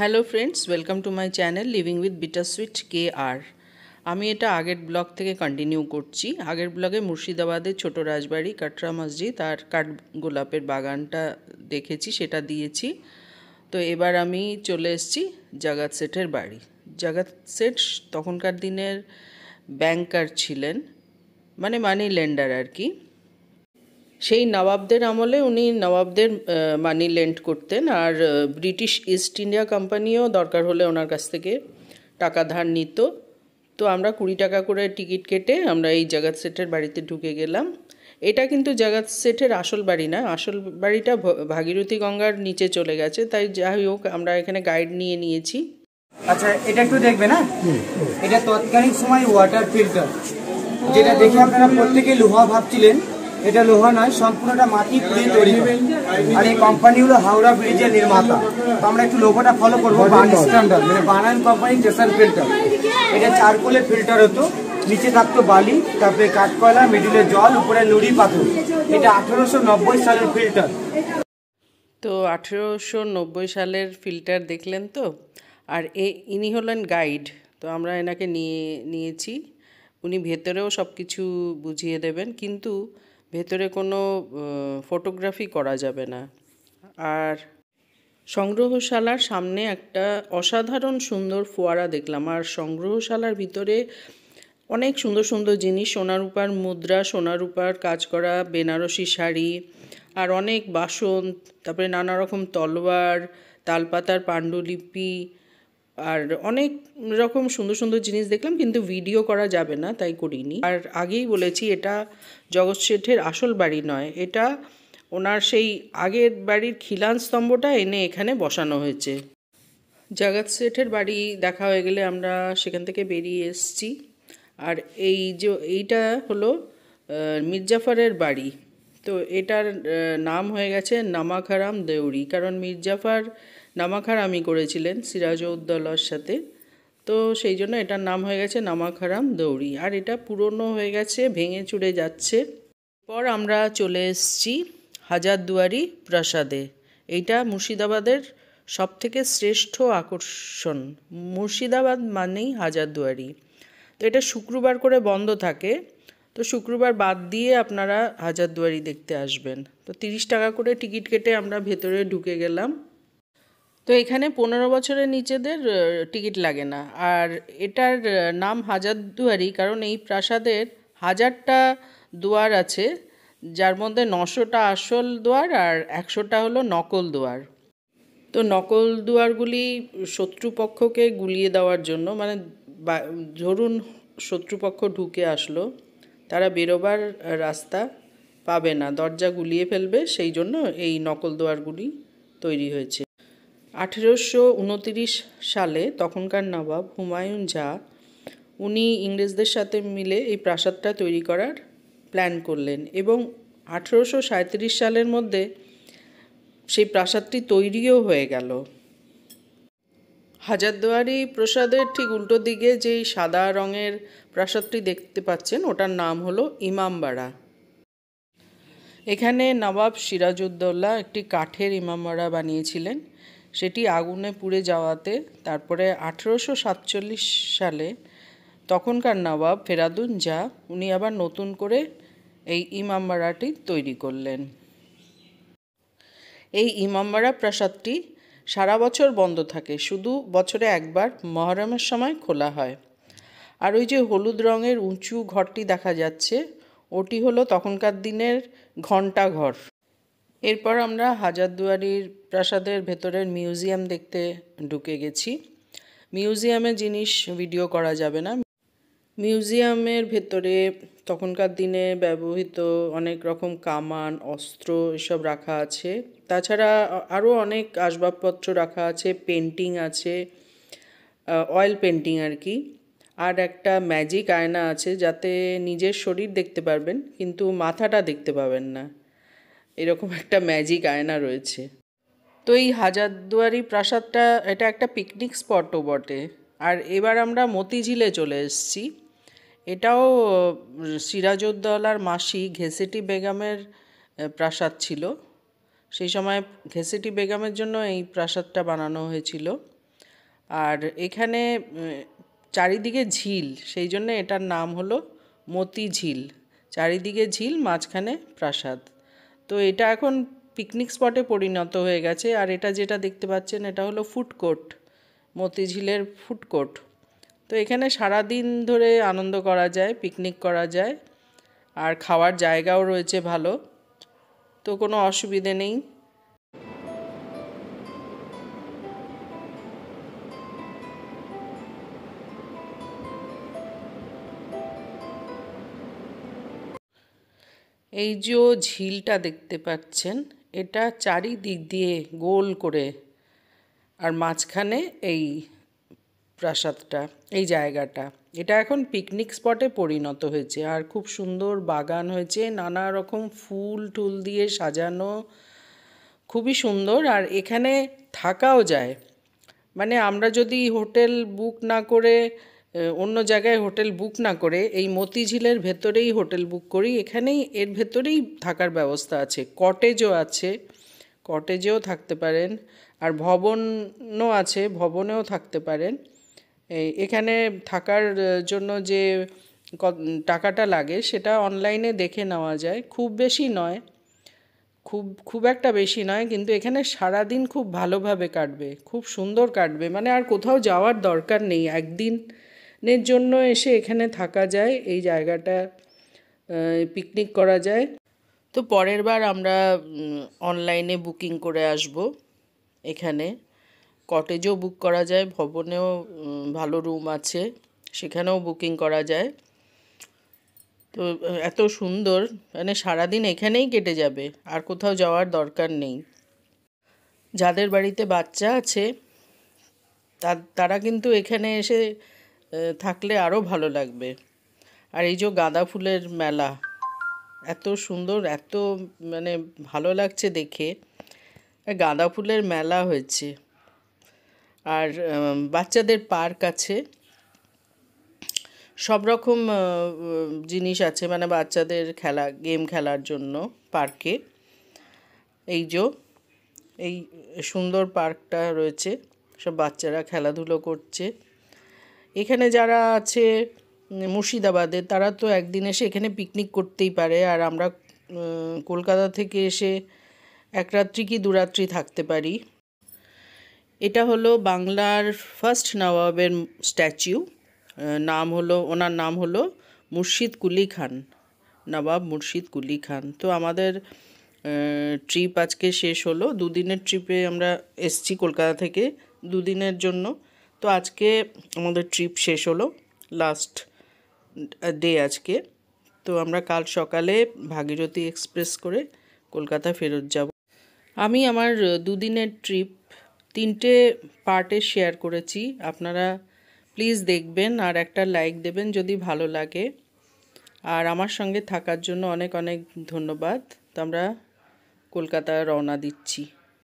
Hello friends welcome to my channel living with bitter sweet কে আর আমি এটা আগের ব্লগ থেকে কন্টিনিউ করছি আগের ব্লগে মুর্শিদাবাদের ছোট রাজবাড়ি কাটরা মসজিদ আর কাঠ গোলাপের বাগানটা দেখেছি সেটা দিয়েছি তো এবার আমি চলে এসেছি জাগাত সেটের বাড়ি জাগাত সেট তখনকার দিনের ব্যাংকার ছিলেন মানে মানি লেন্ডার আর কি সেই নবাবদের আমলে উনি নবাবদের মানি লেন্ড করতেন আর ব্রিটিশ ইস্ট ইন্ডিয়া কোম্পানিও দরকার হলে ওনার কাছ থেকে টাকা ধার নিত তো আমরা কুড়ি টাকা করে টিকিট কেটে আমরা এই জাগাত সেটের বাড়িতে ঢুকে গেলাম এটা কিন্তু জাগাত সেটের আসল বাড়ি না আসল বাড়িটা ভাগীরথী গঙ্গার নিচে চলে গেছে তাই যাই হোক আমরা এখানে গাইড নিয়ে নিয়েছি আচ্ছা এটা একটু দেখবে না হ্যাঁ? এটা তৎকালীন সময় ওয়াটার ফিল্টার যেটা দেখে আপনারা প্রত্যেকে লোহা ভাবছিলেন এটা লোহা নয় সম্পূর্ণটা মাটি পুড়িয়ে তৈরি আর এই কোম্পানি হলো হাওড়া ব্রিজের নির্মাতা তো আমরা একটু লোহাটা ফলো করবো স্ট্যান্ডার্ড মানে বানান কোম্পানি স্টেশন ফিল্টার এটা চারকোলে ফিল্টার হতো নিচে থাকতো বালি তারপরে কাঠকয়লা মিডিলে জল উপরে নুড়ি পাথর এটা আঠেরোশো সালের ফিল্টার তো আঠেরোশো সালের ফিল্টার দেখলেন তো আর এ ইনি হলেন গাইড তো আমরা এনাকে নিয়ে নিয়েছি উনি ভেতরেও সব কিছু বুঝিয়ে দেবেন কিন্তু ভেতরে কোনো ফটোগ্রাফি করা যাবে না আর সংগ্রহশালার সামনে একটা অসাধারণ সুন্দর ফোয়ারা দেখলাম আর সংগ্রহশালার ভিতরে অনেক সুন্দর সুন্দর জিনিস সোনারূপার মুদ্রা সোনারূপার কাজ করা বেনারসি শাড়ি আর অনেক বাসন তারপরে নানা রকম তলোয়ার তালপাতার পাণ্ডুলিপি আর অনেক রকম সুন্দর সুন্দর জিনিস দেখলাম কিন্তু ভিডিও করা যাবে না তাই করিনি আর আগেই বলেছি এটা জগৎ শেঠের আসল বাড়ি নয় এটা ওনার সেই আগের বাড়ির খিলান স্তম্ভটা এনে এখানে বসানো হয়েছে জগৎ শেঠের বাড়ি দেখা হয়ে গেলে আমরা সেখান থেকে বেরিয়ে এসছি আর এই যে এইটা হলো মির্জাফারের বাড়ি তো এটার নাম হয়ে গেছে নামাখারাম দেউরি কারণ মির্জাফার নামাখারামি করেছিলেন সিরাজউদ্দৌলার সাথে তো সেই জন্য এটার নাম হয়ে গেছে নামাখারাম দৌড়ি আর এটা পুরনো হয়ে গেছে ভেঙে চুড়ে যাচ্ছে পর আমরা চলে এসছি হাজারদুয়ারি প্রাসাদে এইটা মুর্শিদাবাদের সবথেকে শ্রেষ্ঠ আকর্ষণ মুর্শিদাবাদ মানেই হাজারদুয়ারি তো এটা শুক্রবার করে বন্ধ থাকে তো শুক্রবার বাদ দিয়ে আপনারা হাজারদুয়ারি দেখতে আসবেন তো তিরিশ টাকা করে টিকিট কেটে আমরা ভেতরে ঢুকে গেলাম তো এখানে পনেরো বছরের নিচেদের টিকিট লাগে না আর এটার নাম হাজারদুয়ারি কারণ এই প্রাসাদের হাজারটা দুয়ার আছে যার মধ্যে নশোটা আসল দুয়ার আর একশোটা হলো নকল দুয়ার তো নকল দুয়ারগুলি শত্রুপক্ষকে গুলিয়ে দেওয়ার জন্য মানে ধরুন শত্রুপক্ষ ঢুকে আসলো তারা বেরোবার রাস্তা পাবে না দরজা গুলিয়ে ফেলবে সেই জন্য এই নকল দুয়ারগুলি তৈরি হয়েছে আঠেরোশো উনতিরিশ সালে তখনকার নবাব হুমায়ুন ঝা উনি ইংরেজদের সাথে মিলে এই প্রাসাদটা তৈরি করার প্ল্যান করলেন এবং আঠেরোশো সাঁত্রিশ সালের মধ্যে সেই প্রাসাদটি তৈরিও হয়ে গেল হাজারদুয়ারি প্রসাদের ঠিক উল্টো দিকে যেই সাদা রঙের প্রাসাদটি দেখতে পাচ্ছেন ওটার নাম হলো ইমামবাড়া এখানে নবাব সিরাজউদ্দৌলা একটি কাঠের ইমামবাড়া বানিয়েছিলেন সেটি আগুনে পুড়ে যাওয়াতে তারপরে আঠেরোশো সাতচল্লিশ সালে তখনকার নবাব ফেরাদুন যা উনি আবার নতুন করে এই ইমামবাড়াটি তৈরি করলেন এই ইমামবাড়া প্রাসাদটি সারা বছর বন্ধ থাকে শুধু বছরে একবার মহরমের সময় খোলা হয় আর ওই যে হলুদ রঙের উঁচু ঘরটি দেখা যাচ্ছে ওটি হলো তখনকার দিনের ঘণ্টাঘর এরপর আমরা হাজারদুয়ারির প্রাসাদের ভেতরের মিউজিয়াম দেখতে ঢুকে গেছি মিউজিয়ামে জিনিস ভিডিও করা যাবে না মিউজিয়ামের ভেতরে তখনকার দিনে ব্যবহৃত অনেক রকম কামান অস্ত্র এসব রাখা আছে তাছাড়া আরও অনেক আসবাবপত্র রাখা আছে পেন্টিং আছে অয়েল পেন্টিং আর কি আর একটা ম্যাজিক আয়না আছে যাতে নিজের শরীর দেখতে পারবেন কিন্তু মাথাটা দেখতে পাবেন না এরকম একটা ম্যাজিক আয়না রয়েছে তো এই হাজারদুয়ারি প্রাসাদটা এটা একটা পিকনিক স্পটও বটে আর এবার আমরা মতিঝিলে চলে এসেছি এটাও সিরাজউদ্দৌলার মাসি ঘেসেটি বেগমের প্রাসাদ ছিল সেই সময় ঘেসেটি বেগমের জন্য এই প্রাসাদটা বানানো হয়েছিল আর এখানে চারিদিকে ঝিল সেই জন্য এটার নাম হলো মতি ঝিল চারিদিকে ঝিল মাঝখানে প্রাসাদ তো এটা এখন পিকনিক স্পটে পরিণত হয়ে গেছে আর এটা যেটা দেখতে পাচ্ছেন এটা হলো ফুডকোর্ট মতিঝিলের ফুড কোর্ট তো এখানে সারা দিন ধরে আনন্দ করা যায় পিকনিক করা যায় আর খাওয়ার জায়গাও রয়েছে ভালো তো কোনো অসুবিধে নেই এই যে ঝিলটা দেখতে পাচ্ছেন এটা চারিদিক দিয়ে গোল করে আর মাঝখানে এই প্রাসাদটা এই জায়গাটা এটা এখন পিকনিক স্পটে পরিণত হয়েছে আর খুব সুন্দর বাগান হয়েছে নানা রকম ফুল টুল দিয়ে সাজানো খুবই সুন্দর আর এখানে থাকাও যায় মানে আমরা যদি হোটেল বুক না করে অন্য জায়গায় হোটেল বুক না করে এই মতিঝিলের ভেতরেই হোটেল বুক করি এখানেই এর ভেতরেই থাকার ব্যবস্থা আছে কটেজও আছে কটেজেও থাকতে পারেন আর ভবনও আছে ভবনেও থাকতে পারেন এখানে থাকার জন্য যে টাকাটা লাগে সেটা অনলাইনে দেখে নেওয়া যায় খুব বেশি নয় খুব খুব একটা বেশি নয় কিন্তু এখানে সারাদিন খুব ভালোভাবে কাটবে খুব সুন্দর কাটবে মানে আর কোথাও যাওয়ার দরকার নেই একদিন নের জন্য এসে এখানে থাকা যায় এই জায়গাটা পিকনিক করা যায় তো পরের বার আমরা অনলাইনে বুকিং করে আসব এখানে কটেজও বুক করা যায় ভবনেও ভালো রুম আছে সেখানেও বুকিং করা যায় তো এত সুন্দর মানে সারাদিন এখানেই কেটে যাবে আর কোথাও যাওয়ার দরকার নেই যাদের বাড়িতে বাচ্চা আছে তারা কিন্তু এখানে এসে থাকলে আরও ভালো লাগবে আর এই যে গাঁদা ফুলের মেলা এত সুন্দর এত মানে ভালো লাগছে দেখে গাঁদা ফুলের মেলা হয়েছে আর বাচ্চাদের পার্ক আছে সব রকম জিনিস আছে মানে বাচ্চাদের খেলা গেম খেলার জন্য পার্কে এই যে এই সুন্দর পার্কটা রয়েছে সব বাচ্চারা খেলাধুলো করছে এখানে যারা আছে মুর্শিদাবাদে তারা তো একদিন এসে এখানে পিকনিক করতেই পারে আর আমরা কলকাতা থেকে এসে এক রাত্রি কি দুরাত্রি থাকতে পারি এটা হলো বাংলার ফার্স্ট নবাবের স্ট্যাচু নাম হলো ওনার নাম হলো মুর্শিদ কুলি খান নবাব মুর্শিদ কুলি খান তো আমাদের ট্রিপ আজকে শেষ হলো দুদিনের ট্রিপে আমরা এসছি কলকাতা থেকে দুদিনের জন্য তো আজকে আমাদের ট্রিপ শেষ হলো লাস্ট ডে আজকে তো আমরা কাল সকালে ভাগীরথী এক্সপ্রেস করে কলকাতা ফেরত যাব আমি আমার দুদিনের ট্রিপ তিনটে পার্টে শেয়ার করেছি আপনারা প্লিজ দেখবেন আর একটা লাইক দেবেন যদি ভালো লাগে আর আমার সঙ্গে থাকার জন্য অনেক অনেক ধন্যবাদ তো আমরা কলকাতা রওনা দিচ্ছি